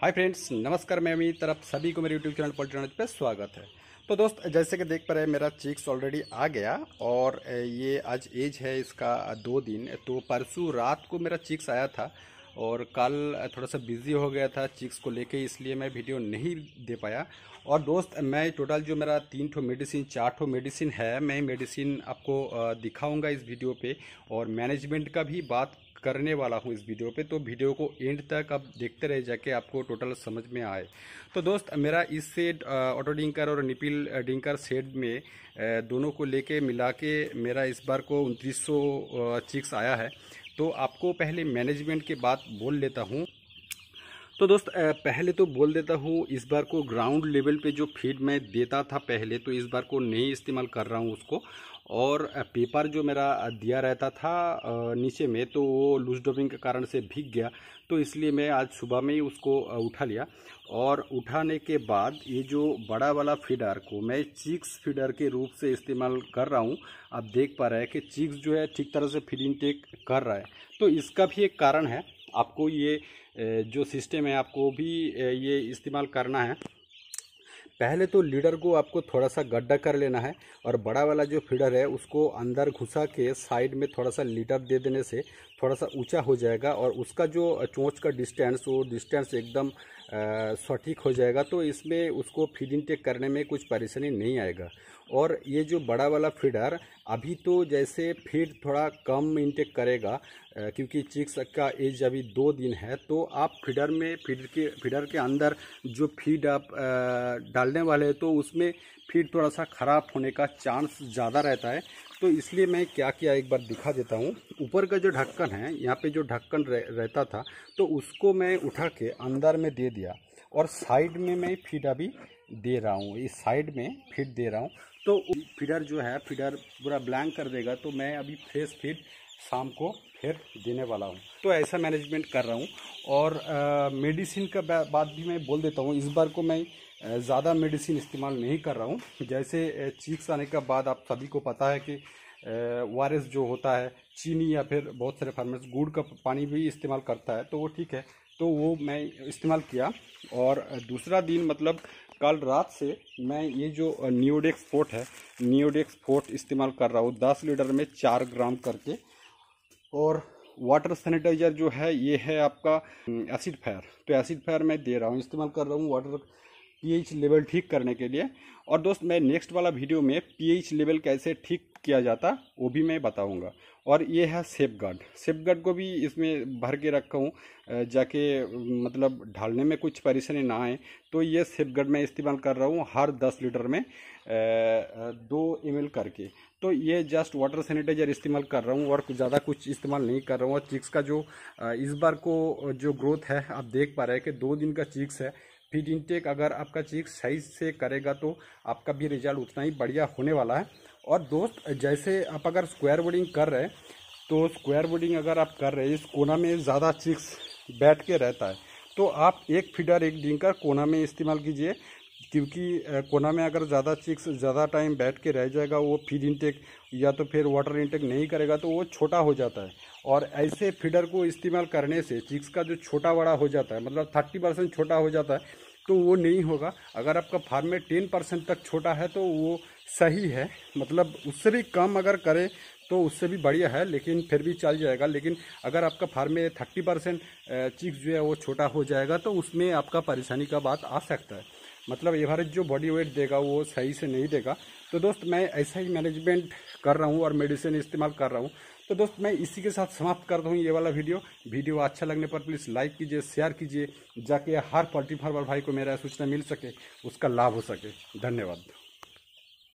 hi friends नमस्कार मैं मेरी तरफ सभी को मेरे यूट्यूब चैनल पोल्ट्री नॉलेज पे स्वागत है तो दोस्त जैसे कि देख पा रहे मेरा चीक्स ऑलरेडी आ गया और ये आज एज है इसका दो दिन तो परसों रात को मेरा चीक्स आया था और कल थोड़ा सा बिज़ी हो गया था चिक्स को लेके इसलिए मैं वीडियो नहीं दे पाया और दोस्त मैं टोटल जो मेरा तीन ठो मेडिसिन चार ठो मेडिसिन है मैं मेडिसिन आपको दिखाऊंगा इस वीडियो पे और मैनेजमेंट का भी बात करने वाला हूँ इस वीडियो पे तो वीडियो को एंड तक आप देखते रहे जाके आपको टोटल समझ में आए तो दोस्त मेरा इस सेट ऑटो डिंकर और निपिल डिंकर सेट में दोनों को लेके मिला के मेरा इस बार को उनतीस चिक्स आया है तो आपको पहले मैनेजमेंट के बात बोल लेता हूँ तो दोस्त पहले तो बोल देता हूँ इस बार को ग्राउंड लेवल पे जो फीड मैं देता था पहले तो इस बार को नहीं इस्तेमाल कर रहा हूँ उसको और पेपर जो मेरा दिया रहता था नीचे में तो वो लूज डबिंग के कारण से भीग गया तो इसलिए मैं आज सुबह में ही उसको उठा लिया और उठाने के बाद ये जो बड़ा वाला फीडर को मैं चिक्स फीडर के रूप से इस्तेमाल कर रहा हूँ आप देख पा रहे हैं कि चिक्स जो है ठीक तरह से फीड इनटेक कर रहा है तो इसका भी एक कारण है आपको ये जो सिस्टम है आपको भी ये इस्तेमाल करना है पहले तो लीडर को आपको थोड़ा सा गड्ढा कर लेना है और बड़ा वाला जो फीडर है उसको अंदर घुसा के साइड में थोड़ा सा लीडर दे देने से थोड़ा सा ऊंचा हो जाएगा और उसका जो चोंच का डिस्टेंस वो डिस्टेंस एकदम सटीक हो जाएगा तो इसमें उसको फीड इनटेक करने में कुछ परेशानी नहीं आएगा और ये जो बड़ा वाला फीडर अभी तो जैसे फीड थोड़ा कम इनटेक करेगा क्योंकि चिक्स का एज अभी दो दिन है तो आप फीडर में फीडर के फीडर के अंदर जो फीड आप डालने वाले हैं तो उसमें फीड थोड़ा सा ख़राब होने का चांस ज़्यादा रहता है तो इसलिए मैं क्या किया एक बार दिखा देता हूँ ऊपर का जो ढक्कन है यहाँ पे जो ढक्कन रह, रहता था तो उसको मैं उठा के अंदर में दे दिया और साइड में मैं फीड अभी दे रहा हूँ इस साइड में फीड दे रहा हूँ तो फीडर जो है फीडर पूरा ब्लैंक कर देगा तो मैं अभी फ्रेश फीड शाम को फिर देने वाला हूँ तो ऐसा मैनेजमेंट कर रहा हूँ और मेडिसिन का बात भी मैं बोल देता हूँ इस बार को मैं ज़्यादा मेडिसिन इस्तेमाल नहीं कर रहा हूँ जैसे चीक्स आने के बाद आप सभी को पता है कि वायरस जो होता है चीनी या फिर बहुत सारे फार्मर्स गुड़ का पानी भी इस्तेमाल करता है तो वो ठीक है तो वो मैं इस्तेमाल किया और दूसरा दिन मतलब कल रात से मैं ये जो न्योडेक्स फोर्ट है नियोडेक्स फोर्ट इस्तेमाल कर रहा हूँ दस लीटर में चार ग्राम करके और वाटर सैनिटाइजर जो है ये है आपका एसिड फायर तो एसिड फायर मैं दे रहा हूँ इस्तेमाल कर रहा हूँ वाटर पीएच लेवल ठीक करने के लिए और दोस्त मैं नेक्स्ट वाला वीडियो में पीएच लेवल कैसे ठीक किया जाता वो भी मैं बताऊंगा और ये है सेफ गार्ड सेफ गार्ड को भी इसमें भर के रखा हूँ जाके मतलब ढालने में कुछ परेशानी ना आए तो ये सेफ गार्ड मैं इस्तेमाल कर रहा हूँ हर दस लीटर में दो एम करके तो ये जस्ट वाटर सैनिटाइजर इस्तेमाल कर रहा हूँ और कुछ ज़्यादा कुछ इस्तेमाल नहीं कर रहा हूँ और चिक्स का जो इस बार को जो ग्रोथ है आप देख पा रहे हैं कि दो दिन का चिक्स है फीड इनटेक अगर आपका चीक सही से करेगा तो आपका भी रिजल्ट उतना ही बढ़िया होने वाला है और दोस्त जैसे आप अगर स्क्वायर बोर्डिंग कर रहे हैं तो स्क्वायर बोर्डिंग अगर आप कर रहे हैं इस कोना में ज़्यादा चिक्स बैठ के रहता है तो आप एक फीडर एक डिंकर कोना में इस्तेमाल कीजिए क्योंकि कोना में अगर ज़्यादा चिक्स ज़्यादा टाइम बैठ के रह जाएगा वो फीड इनटेक या तो फिर वाटर इनटेक नहीं करेगा तो वो छोटा हो जाता है और ऐसे फीडर को इस्तेमाल करने से चिक्स का जो छोटा बड़ा हो जाता है मतलब थर्टी परसेंट छोटा हो जाता है तो वो नहीं होगा अगर आपका फार्म में टेन परसेंट तक छोटा है तो वो सही है मतलब उससे भी कम अगर करें तो उससे भी बढ़िया है लेकिन फिर भी चल जाएगा लेकिन अगर आपका फार्म में थर्टी परसेंट चिक्स जो है वो छोटा हो जाएगा तो उसमें आपका परेशानी का बात आ सकता है मतलब एवरेज जो बॉडी वेट देगा वो सही से नहीं देगा तो दोस्त मैं ऐसा ही मैनेजमेंट कर रहा हूँ और मेडिसिन इस्तेमाल कर रहा हूँ तो दोस्त मैं इसी के साथ समाप्त करता हूँ ये वाला वीडियो वीडियो अच्छा लगने पर प्लीज़ लाइक कीजिए शेयर कीजिए जाके हर पोल्ट्री फार्मर भाई को मेरा सूचना मिल सके उसका लाभ हो सके धन्यवाद